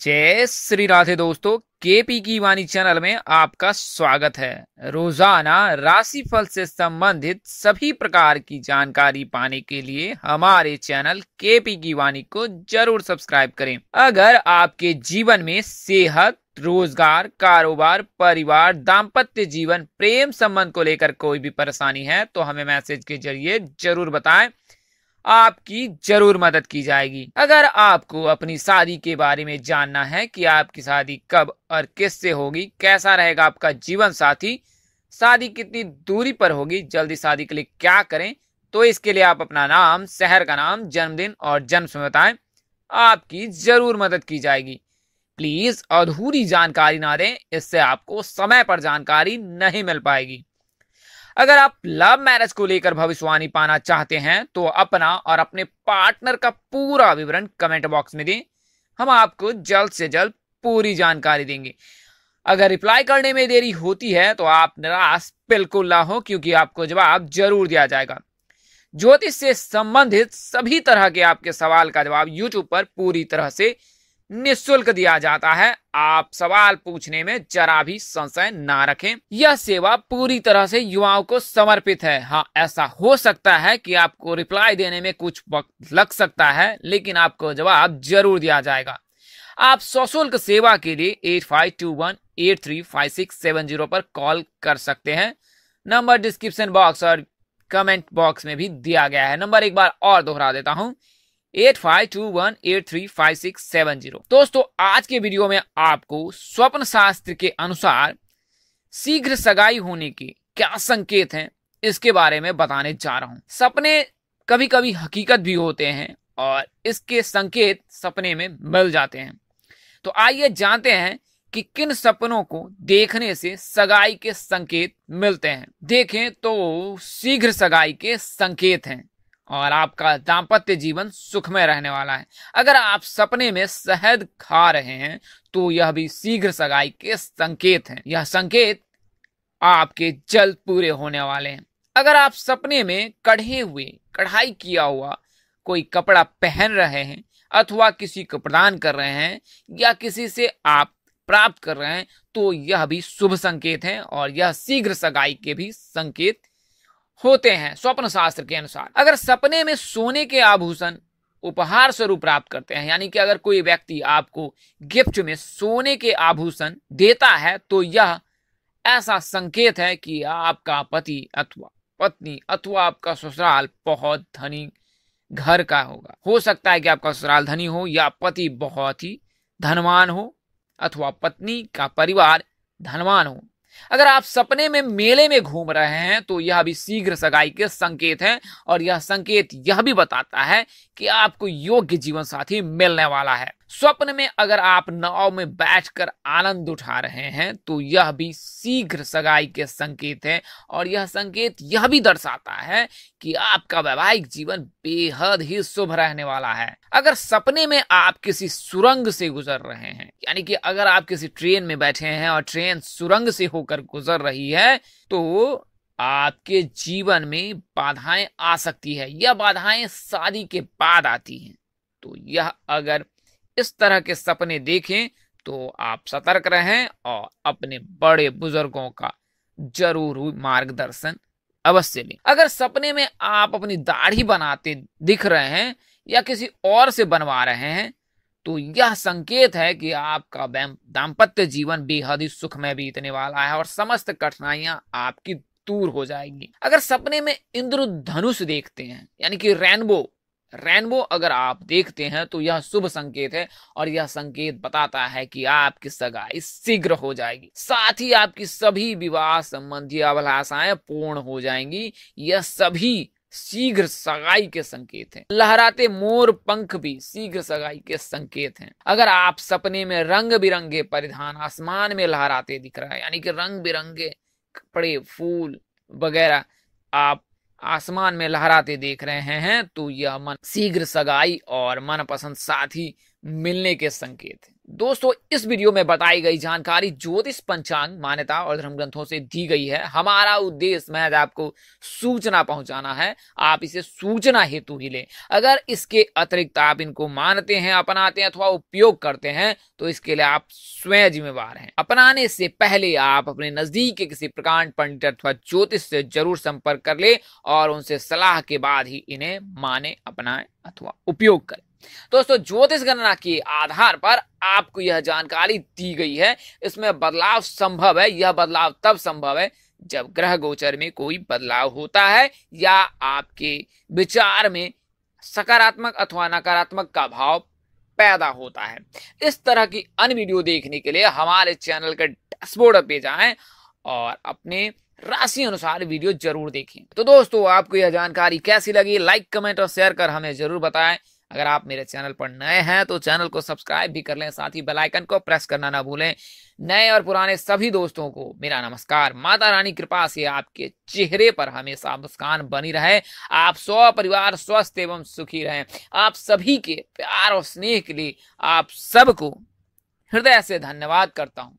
जय श्री राधे दोस्तों केपी की वाणी चैनल में आपका स्वागत है रोजाना राशि फल से संबंधित सभी प्रकार की जानकारी पाने के लिए हमारे चैनल केपी की वाणी को जरूर सब्सक्राइब करें अगर आपके जीवन में सेहत रोजगार कारोबार परिवार दाम्पत्य जीवन प्रेम संबंध को लेकर कोई भी परेशानी है तो हमें मैसेज के जरिए जरूर बताएं आपकी जरूर मदद की जाएगी अगर आपको अपनी शादी के बारे में जानना है कि आपकी शादी कब और किससे होगी कैसा रहेगा आपका जीवन साथी शादी कितनी दूरी पर होगी जल्दी शादी के लिए क्या करें तो इसके लिए आप अपना नाम शहर का नाम जन्मदिन और जन्म समय बताएं आपकी जरूर मदद की जाएगी प्लीज अधूरी जानकारी ना दें इससे आपको समय पर जानकारी नहीं मिल पाएगी अगर आप लव मैरिज को लेकर भविष्यवाणी पाना चाहते हैं तो अपना और अपने पार्टनर का पूरा विवरण कमेंट बॉक्स में दें हम आपको जल्द से जल्द पूरी जानकारी देंगे अगर रिप्लाई करने में देरी होती है तो आप निराश बिल्कुल ना हो क्योंकि आपको जवाब जरूर दिया जाएगा ज्योतिष से संबंधित सभी तरह के आपके सवाल का जवाब यूट्यूब पर पूरी तरह से निःशुल्क दिया जाता है आप सवाल पूछने में जरा भी संशय ना रखें यह सेवा पूरी तरह से युवाओं को समर्पित है हाँ ऐसा हो सकता है कि आपको रिप्लाई देने में कुछ वक्त लग सकता है लेकिन आपको जवाब जरूर दिया जाएगा आप सशुल्क सेवा के लिए eight five two one eight three five six seven zero पर कॉल कर सकते हैं नंबर डिस्क्रिप्शन बॉक्स और कमेंट बॉक्स में भी दिया गया है नंबर एक बार और दोहरा देता हूँ eight five two one eight three five six seven zero दोस्तों आज के वीडियो में आपको स्वप्न शास्त्र के अनुसार शीघ्र सगाई होने के क्या संकेत हैं इसके बारे में बताने जा रहा हूं सपने कभी कभी हकीकत भी होते हैं और इसके संकेत सपने में मिल जाते हैं तो आइए जानते हैं कि किन सपनों को देखने से सगाई के संकेत मिलते हैं देखें तो शीघ्र सगाई के संकेत हैं और आपका दाम्पत्य जीवन सुखमय रहने वाला है अगर आप सपने में शहद खा रहे हैं तो यह भी शीघ्र सगाई के संकेत हैं यह संकेत आपके जल्द पूरे होने वाले हैं अगर आप सपने में कढ़े हुए कढ़ाई किया हुआ कोई कपड़ा पहन रहे हैं अथवा किसी को प्रदान कर रहे हैं या किसी से आप प्राप्त कर रहे हैं तो यह भी शुभ संकेत है और यह शीघ्र सगाई के भी संकेत होते हैं स्वप्न शास्त्र के अनुसार अगर सपने में सोने के आभूषण उपहार स्वरूप प्राप्त करते हैं यानी कि अगर कोई व्यक्ति आपको गिफ्ट में सोने के आभूषण देता है तो यह ऐसा संकेत है कि आपका पति अथवा पत्नी अथवा आपका ससुराल बहुत धनी घर का होगा हो सकता है कि आपका ससुराल धनी हो या पति बहुत ही धनवान हो अथवा पत्नी का परिवार धनवान हो अगर आप सपने में मेले में घूम रहे हैं तो यह भी शीघ्र सगाई के संकेत हैं और यह संकेत यह भी बताता है कि आपको योग्य जीवन साथी मिलने वाला है स्वप्न में अगर आप नाव में बैठकर आनंद उठा रहे हैं तो यह भी शीघ्र सगाई के संकेत है और यह संकेत यह भी दर्शाता है कि आपका वैवाहिक जीवन बेहद ही शुभ रहने वाला है अगर सपने में आप किसी सुरंग से गुजर रहे हैं यानी कि अगर आप किसी ट्रेन में बैठे हैं और ट्रेन सुरंग से होकर गुजर रही है तो आपके जीवन में बाधाएं आ सकती है यह बाधाएं शादी के बाद आती हैं तो यह अगर इस तरह के सपने देखें तो आप सतर्क रहें और अपने बड़े बुजुर्गों का जरूर मार्गदर्शन अवश्य लें अगर सपने में आप अपनी दाढ़ी बनाते दिख रहे हैं या किसी और से बनवा रहे हैं तो यह संकेत है कि आपका दाम्पत्य जीवन बेहद ही सुखमय बीतने वाला है और समस्त कठिनाइयां आपकी दूर हो जाएगी अगर सपने में इंद्रधनुष देखते हैं यानी कि रेनबो रेनबो अगर आप देखते हैं तो यह शुभ संकेत है और यह संकेत बताता है कि आपकी सगाई शीघ्र हो जाएगी साथ ही आपकी सभी विवाह संबंधी अभिलाषाएं पूर्ण हो जाएंगी यह सभी शीघ्र सगाई के संकेत हैं लहराते मोर पंख भी शीघ्र सगाई के संकेत हैं अगर आप सपने में रंग बिरंगे परिधान आसमान में लहराते दिख रहा है यानी कि रंग बिरंगे कपड़े फूल वगैरह आप आसमान में लहराते देख रहे हैं तो यह मन शीघ्र सगाई और मनपसंद साथी मिलने के संकेत दोस्तों इस वीडियो में बताई गई जानकारी ज्योतिष पंचांग मान्यता और धर्म ग्रंथों से दी गई है हमारा उद्देश्य महज आपको सूचना पहुंचाना है आप इसे सूचना हेतु ही लें अगर इसके अतिरिक्त आप इनको मानते हैं अपनाते हैं अथवा उपयोग करते हैं तो इसके लिए आप स्वयं जिम्मेवार हैं अपनाने से पहले आप अपने नजदीक के किसी प्रकांड पंडित अथवा ज्योतिष से जरूर संपर्क कर ले और उनसे सलाह के बाद ही इन्हें माने अपनाएं अथवा उपयोग करें दोस्तों ज्योतिष गणना के आधार पर आपको यह जानकारी दी गई है इसमें बदलाव संभव है यह बदलाव तब संभव है जब ग्रह गोचर में कोई बदलाव होता है या आपके विचार में सकारात्मक अथवा नकारात्मक का भाव पैदा होता है इस तरह की अन्य वीडियो देखने के लिए हमारे चैनल के डैशबोर्ड पे जाए और अपने राशि अनुसार वीडियो जरूर देखें तो दोस्तों आपको यह जानकारी कैसी लगी लाइक कमेंट और शेयर कर हमें जरूर बताएं अगर आप मेरे चैनल पर नए हैं तो चैनल को सब्सक्राइब भी कर लें साथ ही आइकन को प्रेस करना ना भूलें नए और पुराने सभी दोस्तों को मेरा नमस्कार माता रानी कृपा से आपके चेहरे पर हमेशा मुस्कान बनी रहे आप सौ परिवार स्वस्थ एवं सुखी रहें आप सभी के प्यार और स्नेह के लिए आप सबको हृदय से धन्यवाद करता हूँ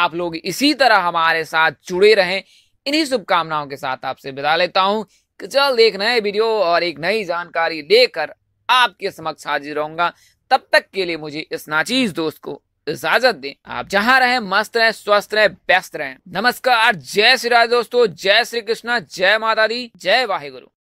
आप लोग इसी तरह हमारे साथ जुड़े रहें इन्हीं शुभकामनाओं के साथ आपसे विदा लेता हूँ जल्द एक नए वीडियो और एक नई जानकारी लेकर आपके समक्ष हाजिर रहूंगा तब तक के लिए मुझे इस नाचीज दोस्त को इजाजत दें आप जहां रहें मस्त रहें स्वस्थ रहें व्यस्त रहें नमस्कार जय श्री राज दोस्तों जय श्री कृष्णा जय माता दी जय वाहे गुरु